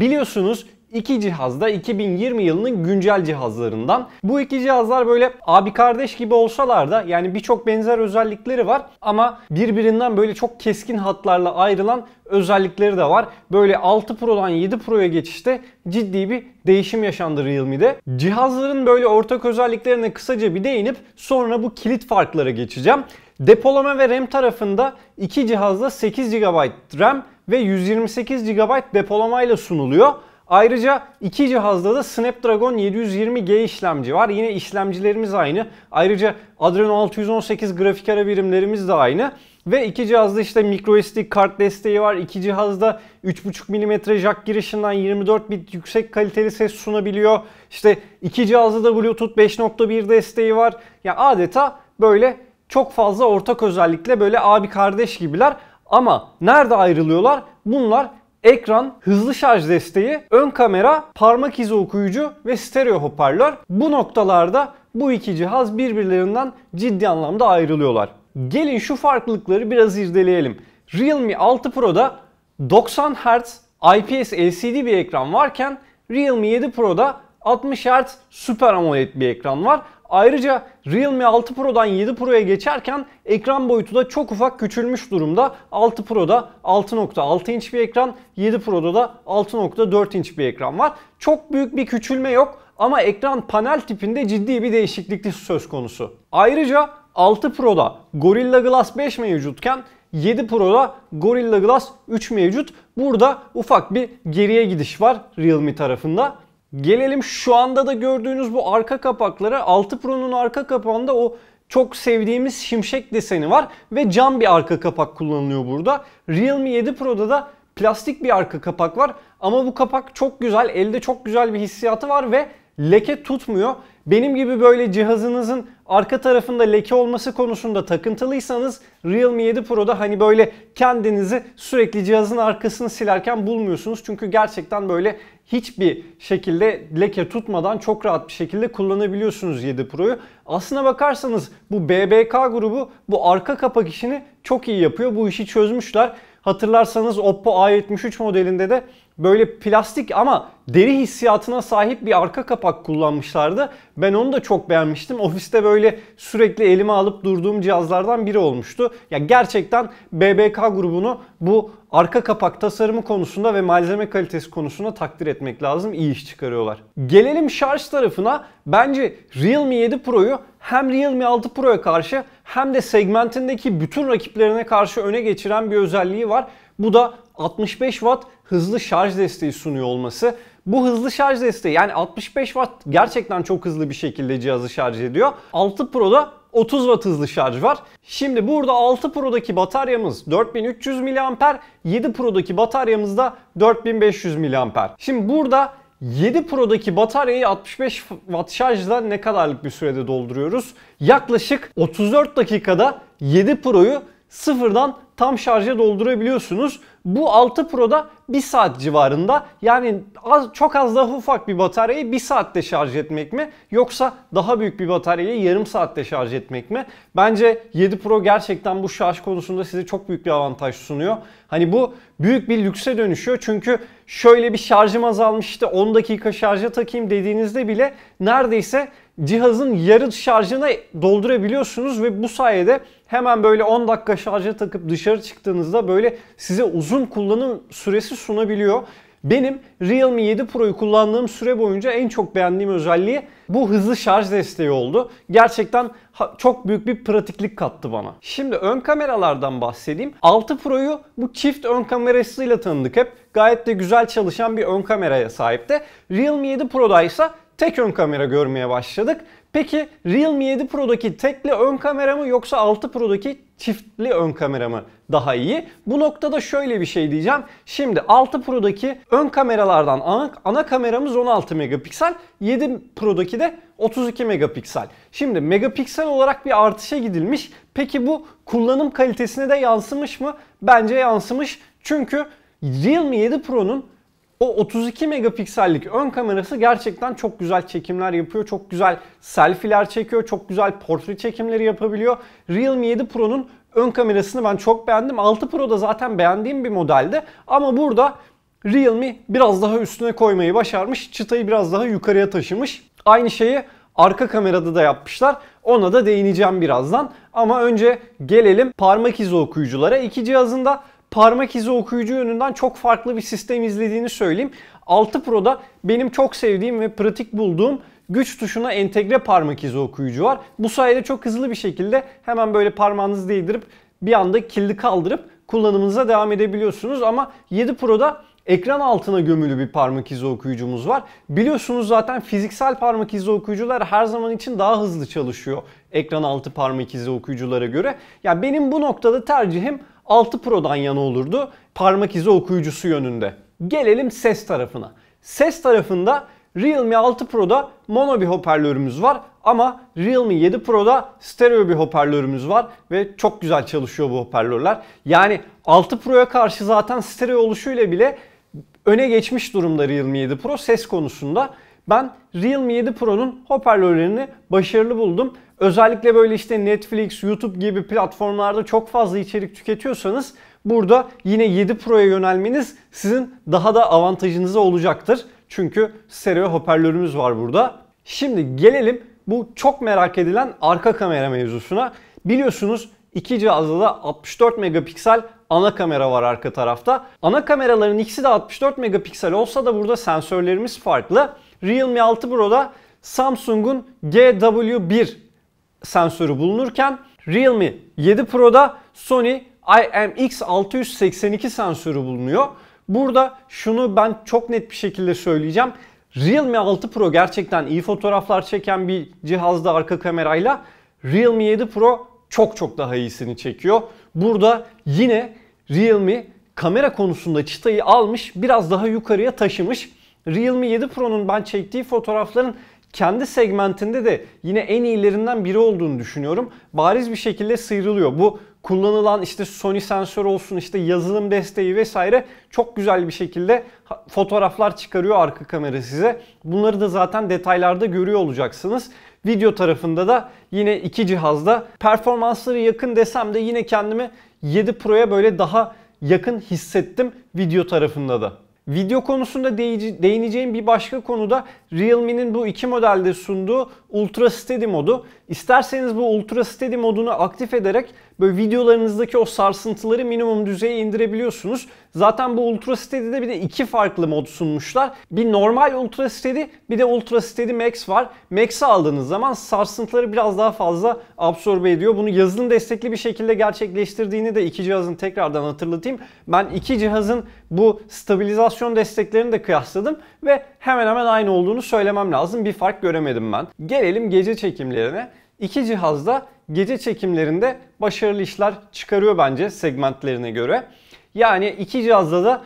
Biliyorsunuz iki cihaz da 2020 yılının güncel cihazlarından. Bu iki cihazlar böyle abi kardeş gibi olsalar da yani birçok benzer özellikleri var ama birbirinden böyle çok keskin hatlarla ayrılan özellikleri de var. Böyle 6 Pro'dan 7 Pro'ya geçişte ciddi bir değişim yaşandı Realme'de. Cihazların böyle ortak özelliklerine kısaca bir değinip sonra bu kilit farklara geçeceğim. Depolama ve RAM tarafında iki cihazda 8 GB RAM ve 128 GB depolamayla sunuluyor. Ayrıca iki cihazda da Snapdragon 720G işlemci var. Yine işlemcilerimiz aynı. Ayrıca Adreno 618 grafik ara birimlerimiz de aynı. Ve iki cihazda işte microSD kart desteği var. İki cihazda 3.5 mm jack girişinden 24 bit yüksek kaliteli ses sunabiliyor. İşte iki cihazda da Bluetooth 5.1 desteği var. Ya yani adeta böyle çok fazla ortak özellikle böyle abi kardeş gibiler. Ama nerede ayrılıyorlar? Bunlar ekran, hızlı şarj desteği, ön kamera, parmak izi okuyucu ve stereo hoparlör. Bu noktalarda bu iki cihaz birbirlerinden ciddi anlamda ayrılıyorlar. Gelin şu farklılıkları biraz irdeleyelim. Realme 6 Pro'da 90 Hz IPS LCD bir ekran varken Realme 7 Pro'da 60 Hz Super AMOLED bir ekran var. Ayrıca Realme 6 Pro'dan 7 Pro'ya geçerken ekran boyutu da çok ufak küçülmüş durumda. 6 Pro'da 6.6 inç bir ekran, 7 Pro'da da 6.4 inç bir ekran var. Çok büyük bir küçülme yok ama ekran panel tipinde ciddi bir değişiklik söz konusu. Ayrıca 6 Pro'da Gorilla Glass 5 mevcutken 7 Pro'da Gorilla Glass 3 mevcut. Burada ufak bir geriye gidiş var Realme tarafında. Gelelim şu anda da gördüğünüz bu arka kapaklara. 6 Pro'nun arka kapağında o çok sevdiğimiz şimşek deseni var ve cam bir arka kapak kullanılıyor burada. Realme 7 Pro'da da plastik bir arka kapak var ama bu kapak çok güzel, elde çok güzel bir hissiyatı var ve leke tutmuyor. Benim gibi böyle cihazınızın arka tarafında leke olması konusunda takıntılıysanız Realme 7 Pro'da hani böyle kendinizi sürekli cihazın arkasını silerken bulmuyorsunuz. Çünkü gerçekten böyle hiçbir şekilde leke tutmadan çok rahat bir şekilde kullanabiliyorsunuz 7 Pro'yu. Aslına bakarsanız bu BBK grubu bu arka kapak işini çok iyi yapıyor. Bu işi çözmüşler. Hatırlarsanız Oppo A73 modelinde de böyle plastik ama deri hissiyatına sahip bir arka kapak kullanmışlardı. Ben onu da çok beğenmiştim. Ofiste böyle sürekli elime alıp durduğum cihazlardan biri olmuştu. Ya gerçekten BBK grubunu bu arka kapak tasarımı konusunda ve malzeme kalitesi konusunda takdir etmek lazım. İyi iş çıkarıyorlar. Gelelim şarj tarafına. Bence Realme 7 Pro'yu hem Realme 6 Pro'ya karşı hem de segmentindeki bütün rakiplerine karşı öne geçiren bir özelliği var. Bu da 65 Watt hızlı şarj desteği sunuyor olması. Bu hızlı şarj desteği yani 65 Watt gerçekten çok hızlı bir şekilde cihazı şarj ediyor. 6 Pro'da 30 Watt hızlı şarj var. Şimdi burada 6 Pro'daki bataryamız 4300 mAh, 7 Pro'daki bataryamız da 4500 mAh. Şimdi burada 7 Pro'daki bataryayı 65 watt şarjla ne kadarlık bir sürede dolduruyoruz? Yaklaşık 34 dakikada 7 Pro'yu sıfırdan tam şarja doldurabiliyorsunuz. Bu 6 Pro'da 1 saat civarında yani az, çok az daha ufak bir bataryayı 1 saatte şarj etmek mi yoksa daha büyük bir bataryayı yarım saatte şarj etmek mi? Bence 7 Pro gerçekten bu şarj konusunda size çok büyük bir avantaj sunuyor. Hani bu büyük bir lükse dönüşüyor çünkü şöyle bir şarjım azalmış işte 10 dakika şarja takayım dediğinizde bile neredeyse cihazın yarı şarjına doldurabiliyorsunuz ve bu sayede hemen böyle 10 dakika şarja takıp dışarı çıktığınızda böyle size uzun kullanım süresi sunabiliyor. Benim Realme 7 Pro'yu kullandığım süre boyunca en çok beğendiğim özelliği bu hızlı şarj desteği oldu. Gerçekten çok büyük bir pratiklik kattı bana. Şimdi ön kameralardan bahsedeyim. 6 Pro'yu bu çift ön kamerasıyla tanıdık hep. Gayet de güzel çalışan bir ön kameraya sahipti. Realme 7 Pro'da ise tek ön kamera görmeye başladık. Peki Realme 7 Pro'daki tekli ön kamera mı yoksa 6 Pro'daki çiftli ön kamera mı daha iyi? Bu noktada şöyle bir şey diyeceğim. Şimdi 6 Pro'daki ön kameralardan ana, ana kameramız 16 megapiksel, 7 Pro'daki de 32 megapiksel. Şimdi megapiksel olarak bir artışa gidilmiş. Peki bu kullanım kalitesine de yansımış mı? Bence yansımış. Çünkü Realme 7 Pro'nun o 32 megapiksellik ön kamerası gerçekten çok güzel çekimler yapıyor. Çok güzel selfiler çekiyor. Çok güzel portre çekimleri yapabiliyor. Realme 7 Pro'nun ön kamerasını ben çok beğendim. 6 Pro da zaten beğendiğim bir modeldi. Ama burada Realme biraz daha üstüne koymayı başarmış. Çıtayı biraz daha yukarıya taşımış. Aynı şeyi arka kamerada da yapmışlar. Ona da değineceğim birazdan. Ama önce gelelim parmak izi okuyuculara. İki cihazında parmak izi okuyucu yönünden çok farklı bir sistem izlediğini söyleyeyim. 6 Pro'da benim çok sevdiğim ve pratik bulduğum güç tuşuna entegre parmak izi okuyucu var. Bu sayede çok hızlı bir şekilde hemen böyle parmağınızı değdirip bir anda kilidi kaldırıp kullanımınıza devam edebiliyorsunuz. Ama 7 Pro'da ekran altına gömülü bir parmak izi okuyucumuz var. Biliyorsunuz zaten fiziksel parmak izi okuyucular her zaman için daha hızlı çalışıyor ekran altı parmak izi okuyuculara göre. Ya yani benim bu noktada tercihim 6 Pro'dan yana olurdu parmak izi okuyucusu yönünde. Gelelim ses tarafına. Ses tarafında Realme 6 Pro'da mono bir hoparlörümüz var ama Realme 7 Pro'da stereo bir hoparlörümüz var ve çok güzel çalışıyor bu hoparlörler. Yani 6 Pro'ya karşı zaten stereo oluşuyla bile öne geçmiş durumda Realme 7 Pro ses konusunda. Ben Realme 7 Pro'nun hoparlörlerini başarılı buldum. Özellikle böyle işte Netflix, YouTube gibi platformlarda çok fazla içerik tüketiyorsanız burada yine 7 Pro'ya yönelmeniz sizin daha da avantajınıza olacaktır. Çünkü stereo hoparlörümüz var burada. Şimdi gelelim bu çok merak edilen arka kamera mevzusuna. Biliyorsunuz iki cihazda da 64 megapiksel ana kamera var arka tarafta. Ana kameraların ikisi de 64 megapiksel olsa da burada sensörlerimiz farklı. Realme 6 Pro'da Samsung'un GW1 sensörü bulunurken Realme 7 Pro'da Sony IMX682 sensörü bulunuyor. Burada şunu ben çok net bir şekilde söyleyeceğim. Realme 6 Pro gerçekten iyi fotoğraflar çeken bir cihazda arka kamerayla Realme 7 Pro çok çok daha iyisini çekiyor. Burada yine Realme kamera konusunda çıtayı almış biraz daha yukarıya taşımış. Realme 7 Pro'nun ben çektiği fotoğrafların kendi segmentinde de yine en iyilerinden biri olduğunu düşünüyorum. Bariz bir şekilde sıyrılıyor. Bu kullanılan işte Sony sensör olsun işte yazılım desteği vesaire çok güzel bir şekilde fotoğraflar çıkarıyor arka kamera size. Bunları da zaten detaylarda görüyor olacaksınız. Video tarafında da yine iki cihazda performansları yakın desem de yine kendimi 7 Pro'ya böyle daha yakın hissettim video tarafında da. Video konusunda değineceğim bir başka konu da Realme'nin bu iki modelde sunduğu Ultra Steady modu. İsterseniz bu Ultra Steady modunu aktif ederek böyle videolarınızdaki o sarsıntıları minimum düzeye indirebiliyorsunuz. Zaten bu Ultra Steady'de bir de iki farklı mod sunmuşlar. Bir normal Ultra Steady bir de Ultra Steady Max var. Max'ı aldığınız zaman sarsıntıları biraz daha fazla absorbe ediyor. Bunu yazılım destekli bir şekilde gerçekleştirdiğini de iki cihazın tekrardan hatırlatayım. Ben iki cihazın bu stabilizasyon desteklerini de kıyasladım ve hemen hemen aynı olduğunu söylemem lazım. Bir fark göremedim ben. Gelelim gece çekimlerine. İki cihazda gece çekimlerinde başarılı işler çıkarıyor bence segmentlerine göre. Yani iki cihazda da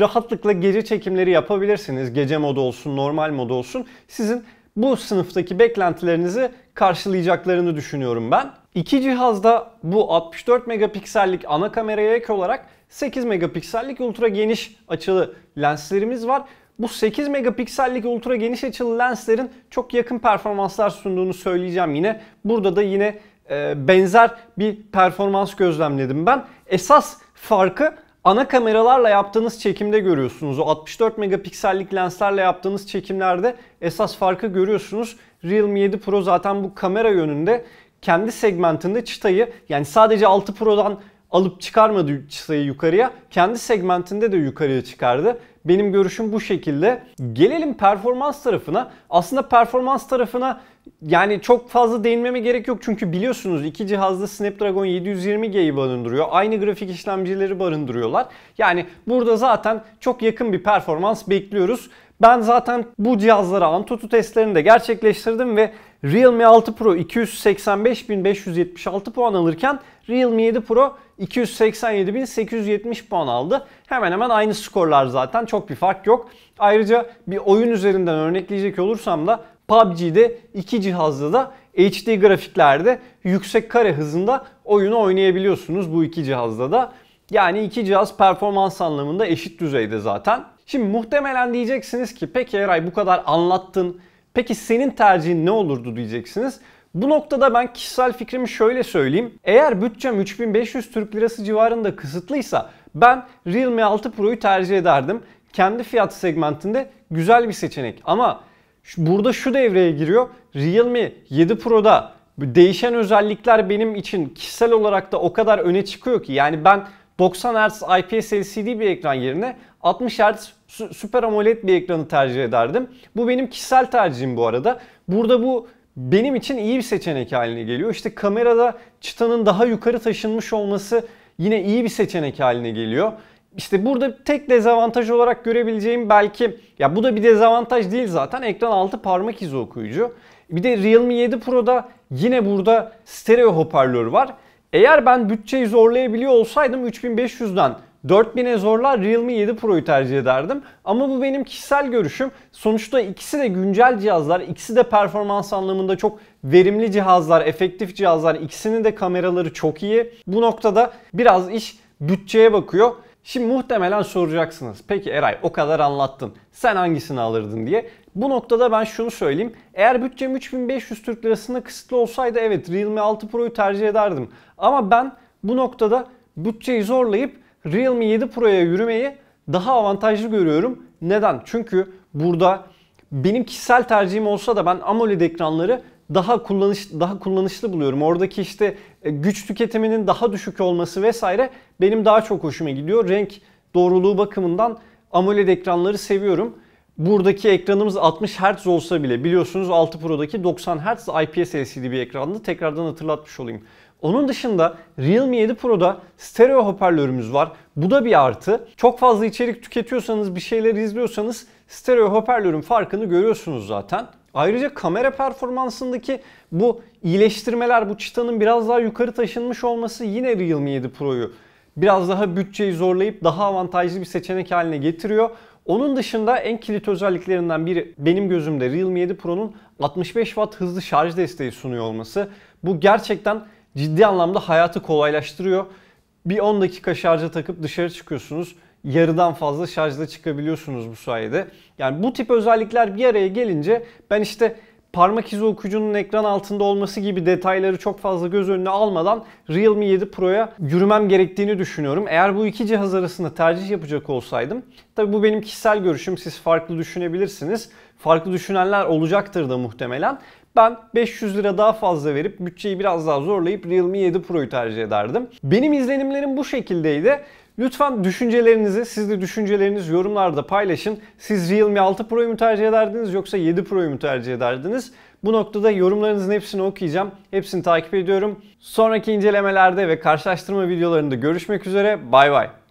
rahatlıkla gece çekimleri yapabilirsiniz. Gece modu olsun, normal modu olsun. Sizin bu sınıftaki beklentilerinizi karşılayacaklarını düşünüyorum ben. İki cihazda bu 64 megapiksellik ana kameraya ek olarak 8 megapiksellik ultra geniş açılı lenslerimiz var bu 8 megapiksellik ultra geniş açılı lenslerin çok yakın performanslar sunduğunu söyleyeceğim yine. Burada da yine e, benzer bir performans gözlemledim ben. Esas farkı ana kameralarla yaptığınız çekimde görüyorsunuz. O 64 megapiksellik lenslerle yaptığınız çekimlerde esas farkı görüyorsunuz. Realme 7 Pro zaten bu kamera yönünde kendi segmentinde çıtayı yani sadece 6 Pro'dan alıp çıkarmadı sayı yukarıya. Kendi segmentinde de yukarıya çıkardı. Benim görüşüm bu şekilde. Gelelim performans tarafına. Aslında performans tarafına yani çok fazla değinmeme gerek yok çünkü biliyorsunuz iki cihazda Snapdragon 720G'yi barındırıyor. Aynı grafik işlemcileri barındırıyorlar. Yani burada zaten çok yakın bir performans bekliyoruz. Ben zaten bu cihazlara Antutu testlerini de gerçekleştirdim ve Realme 6 Pro 285.576 puan alırken Realme 7 Pro 287.870 puan aldı. Hemen hemen aynı skorlar zaten çok bir fark yok. Ayrıca bir oyun üzerinden örnekleyecek olursam da PUBG'de iki cihazda da HD grafiklerde yüksek kare hızında oyunu oynayabiliyorsunuz bu iki cihazda da. Yani iki cihaz performans anlamında eşit düzeyde zaten. Şimdi muhtemelen diyeceksiniz ki peki Eray bu kadar anlattın Peki senin tercihin ne olurdu diyeceksiniz. Bu noktada ben kişisel fikrimi şöyle söyleyeyim. Eğer bütçem 3500 Türk Lirası civarında kısıtlıysa ben Realme 6 Pro'yu tercih ederdim. Kendi fiyat segmentinde güzel bir seçenek. Ama burada şu devreye giriyor. Realme 7 Pro'da değişen özellikler benim için kişisel olarak da o kadar öne çıkıyor ki. Yani ben 90 Hz IPS LCD bir ekran yerine 60 Hz Super AMOLED bir ekranı tercih ederdim. Bu benim kişisel tercihim bu arada. Burada bu benim için iyi bir seçenek haline geliyor. İşte kamerada çıtanın daha yukarı taşınmış olması yine iyi bir seçenek haline geliyor. İşte burada tek dezavantaj olarak görebileceğim belki ya bu da bir dezavantaj değil zaten ekran altı parmak izi okuyucu. Bir de Realme 7 Pro'da yine burada stereo hoparlör var. Eğer ben bütçeyi zorlayabiliyor olsaydım 3500'den 4000'e zorlar Realme 7 Pro'yu tercih ederdim. Ama bu benim kişisel görüşüm. Sonuçta ikisi de güncel cihazlar, ikisi de performans anlamında çok verimli cihazlar, efektif cihazlar. İkisinin de kameraları çok iyi. Bu noktada biraz iş bütçeye bakıyor. Şimdi muhtemelen soracaksınız. Peki Eray o kadar anlattın. Sen hangisini alırdın diye. Bu noktada ben şunu söyleyeyim. Eğer bütçem 3500 Türk lirasında kısıtlı olsaydı evet Realme 6 Pro'yu tercih ederdim. Ama ben bu noktada bütçeyi zorlayıp Realme 7 Pro'ya yürümeyi daha avantajlı görüyorum. Neden? Çünkü burada benim kişisel tercihim olsa da ben AMOLED ekranları daha kullanış daha kullanışlı buluyorum. Oradaki işte e, güç tüketiminin daha düşük olması vesaire benim daha çok hoşuma gidiyor. Renk doğruluğu bakımından AMOLED ekranları seviyorum. Buradaki ekranımız 60 Hz olsa bile biliyorsunuz 6 Pro'daki 90 Hz IPS LCD bir ekrandı. Tekrardan hatırlatmış olayım. Onun dışında Realme 7 Pro'da stereo hoparlörümüz var. Bu da bir artı. Çok fazla içerik tüketiyorsanız, bir şeyler izliyorsanız stereo hoparlörün farkını görüyorsunuz zaten. Ayrıca kamera performansındaki bu iyileştirmeler, bu çıtanın biraz daha yukarı taşınmış olması yine Realme 7 Pro'yu biraz daha bütçeyi zorlayıp daha avantajlı bir seçenek haline getiriyor. Onun dışında en kilit özelliklerinden biri benim gözümde Realme 7 Pro'nun 65 Watt hızlı şarj desteği sunuyor olması. Bu gerçekten ciddi anlamda hayatı kolaylaştırıyor. Bir 10 dakika şarja takıp dışarı çıkıyorsunuz yarıdan fazla şarjla çıkabiliyorsunuz bu sayede. Yani bu tip özellikler bir araya gelince ben işte parmak izi okuyucunun ekran altında olması gibi detayları çok fazla göz önüne almadan Realme 7 Pro'ya yürümem gerektiğini düşünüyorum. Eğer bu iki cihaz arasında tercih yapacak olsaydım, tabi bu benim kişisel görüşüm siz farklı düşünebilirsiniz. Farklı düşünenler olacaktır da muhtemelen. Ben 500 lira daha fazla verip bütçeyi biraz daha zorlayıp Realme 7 Pro'yu tercih ederdim. Benim izlenimlerim bu şekildeydi. Lütfen düşüncelerinizi, siz de düşünceleriniz yorumlarda paylaşın. Siz Realme 6 Pro'yu mu tercih ederdiniz yoksa 7 Pro'yu mu tercih ederdiniz? Bu noktada yorumlarınızın hepsini okuyacağım. Hepsini takip ediyorum. Sonraki incelemelerde ve karşılaştırma videolarında görüşmek üzere. Bay bay.